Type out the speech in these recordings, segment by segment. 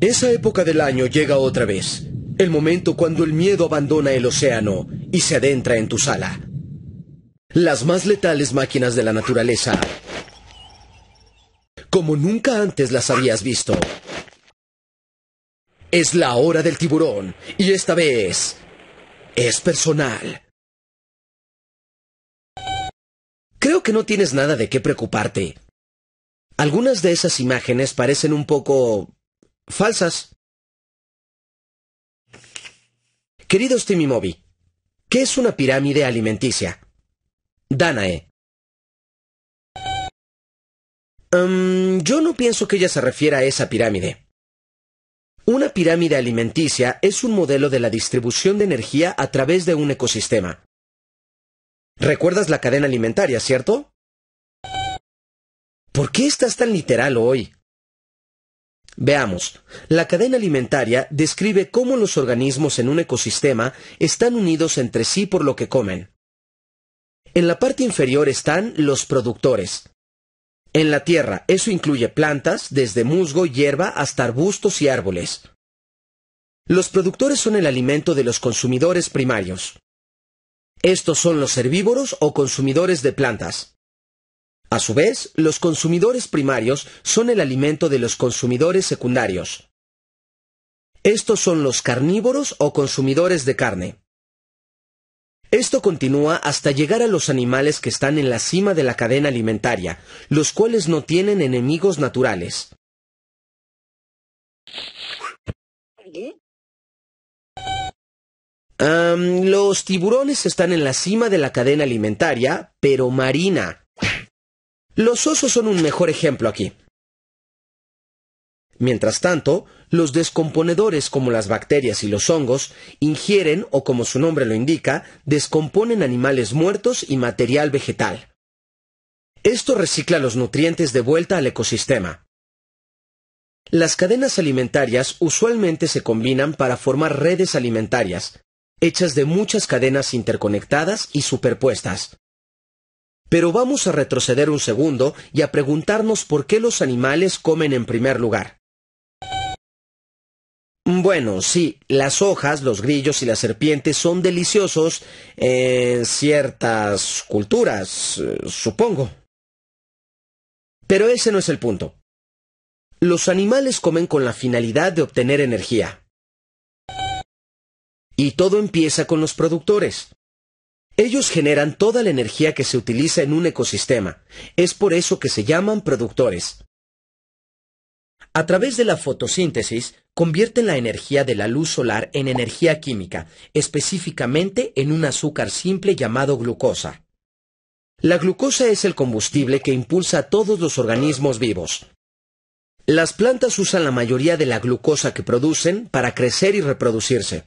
Esa época del año llega otra vez, el momento cuando el miedo abandona el océano y se adentra en tu sala. Las más letales máquinas de la naturaleza, como nunca antes las habías visto. Es la hora del tiburón y esta vez es personal. Creo que no tienes nada de qué preocuparte. Algunas de esas imágenes parecen un poco falsas. Queridos Moby, ¿qué es una pirámide alimenticia? Danae. Em, yo no pienso que ella se refiera a esa pirámide. Una pirámide alimenticia es un modelo de la distribución de energía a través de un ecosistema. ¿Recuerdas la cadena alimentaria, cierto? ¿Por qué estás tan literal hoy? Veamos. La cadena alimentaria describe cómo los organismos en un ecosistema están unidos entre sí por lo que comen. En la parte inferior están los productores. En la tierra, eso incluye plantas, desde musgo, hierba hasta arbustos y árboles. Los productores son el alimento de los consumidores primarios. Estos son los herbívoros o consumidores de plantas. A su vez, los consumidores primarios son el alimento de los consumidores secundarios. Estos son los carnívoros o consumidores de carne. Esto continúa hasta llegar a los animales que están en la cima de la cadena alimentaria, los cuales no tienen enemigos naturales. los tiburones están en la cima de la cadena alimentaria, pero marina. Los osos son un mejor ejemplo aquí. Mientras tanto, los descomponedores como las bacterias y los hongos ingieren, o como su nombre lo indica, descomponen animales muertos y material vegetal. Esto recicla los nutrientes de vuelta al ecosistema. Las cadenas alimentarias usualmente se combinan para formar redes alimentarias, hechas de muchas cadenas interconectadas y superpuestas. Pero vamos a retroceder un segundo y a preguntarnos por qué los animales comen en primer lugar. Bueno, sí, las hojas, los grillos y las serpientes son deliciosos en ciertas culturas, eh, supongo. Pero ese no es el punto. Los animales comen con la finalidad de obtener energía. Y todo empieza con los productores. Ellos generan toda la energía que se utiliza en un ecosistema. Es por eso que se llaman productores. A través de la fotosíntesis, convierten la energía de la luz solar en energía química, específicamente en un azúcar simple llamado glucosa. La glucosa es el combustible que impulsa a todos los organismos vivos. Las plantas usan la mayoría de la glucosa que producen para crecer y reproducirse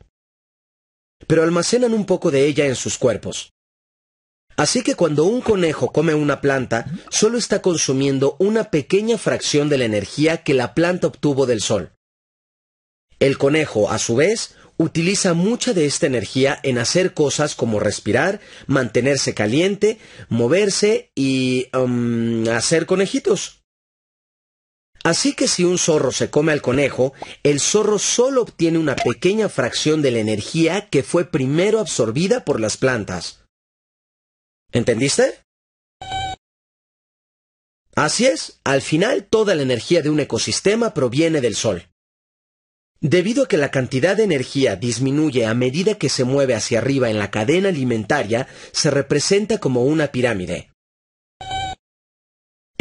pero almacenan un poco de ella en sus cuerpos. Así que cuando un conejo come una planta, solo está consumiendo una pequeña fracción de la energía que la planta obtuvo del sol. El conejo, a su vez, utiliza mucha de esta energía en hacer cosas como respirar, mantenerse caliente, moverse y um, hacer conejitos. Así que si un zorro se come al conejo, el zorro solo obtiene una pequeña fracción de la energía que fue primero absorbida por las plantas. ¿Entendiste? Así es, al final toda la energía de un ecosistema proviene del sol. Debido a que la cantidad de energía disminuye a medida que se mueve hacia arriba en la cadena alimentaria, se representa como una pirámide.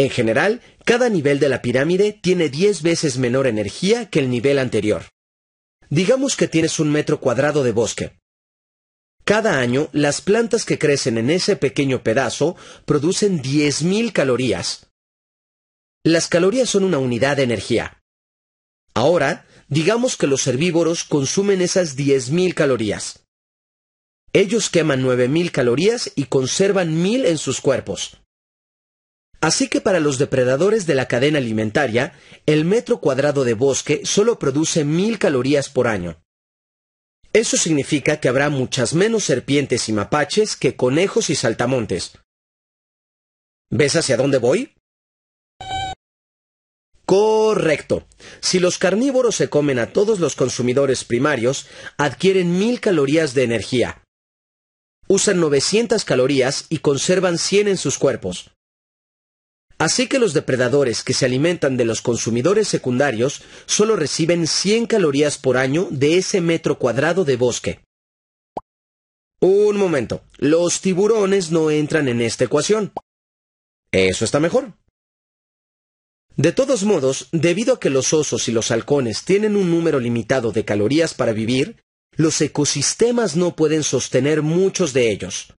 En general, cada nivel de la pirámide tiene 10 veces menor energía que el nivel anterior. Digamos que tienes un metro cuadrado de bosque. Cada año, las plantas que crecen en ese pequeño pedazo producen 10.000 calorías. Las calorías son una unidad de energía. Ahora, digamos que los herbívoros consumen esas 10.000 calorías. Ellos queman 9.000 calorías y conservan 1.000 en sus cuerpos. Así que para los depredadores de la cadena alimentaria, el metro cuadrado de bosque solo produce mil calorías por año. Eso significa que habrá muchas menos serpientes y mapaches que conejos y saltamontes. ¿Ves hacia dónde voy? Correcto. Si los carnívoros se comen a todos los consumidores primarios, adquieren mil calorías de energía. Usan 900 calorías y conservan 100 en sus cuerpos. Así que los depredadores que se alimentan de los consumidores secundarios solo reciben 100 calorías por año de ese metro cuadrado de bosque. Un momento, los tiburones no entran en esta ecuación. Eso está mejor. De todos modos, debido a que los osos y los halcones tienen un número limitado de calorías para vivir, los ecosistemas no pueden sostener muchos de ellos.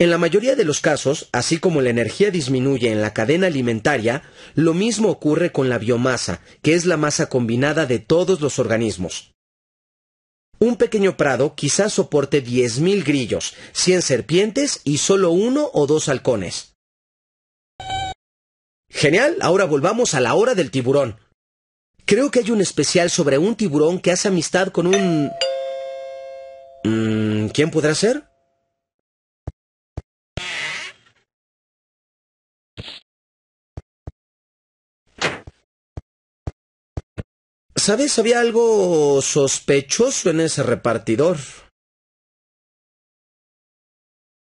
En la mayoría de los casos, así como la energía disminuye en la cadena alimentaria, lo mismo ocurre con la biomasa, que es la masa combinada de todos los organismos. Un pequeño prado quizás soporte 10.000 grillos, 100 serpientes y solo uno o dos halcones. Genial, ahora volvamos a la hora del tiburón. Creo que hay un especial sobre un tiburón que hace amistad con un... Mm, ¿Quién podrá ser? ¿Sabes? Había algo sospechoso en ese repartidor.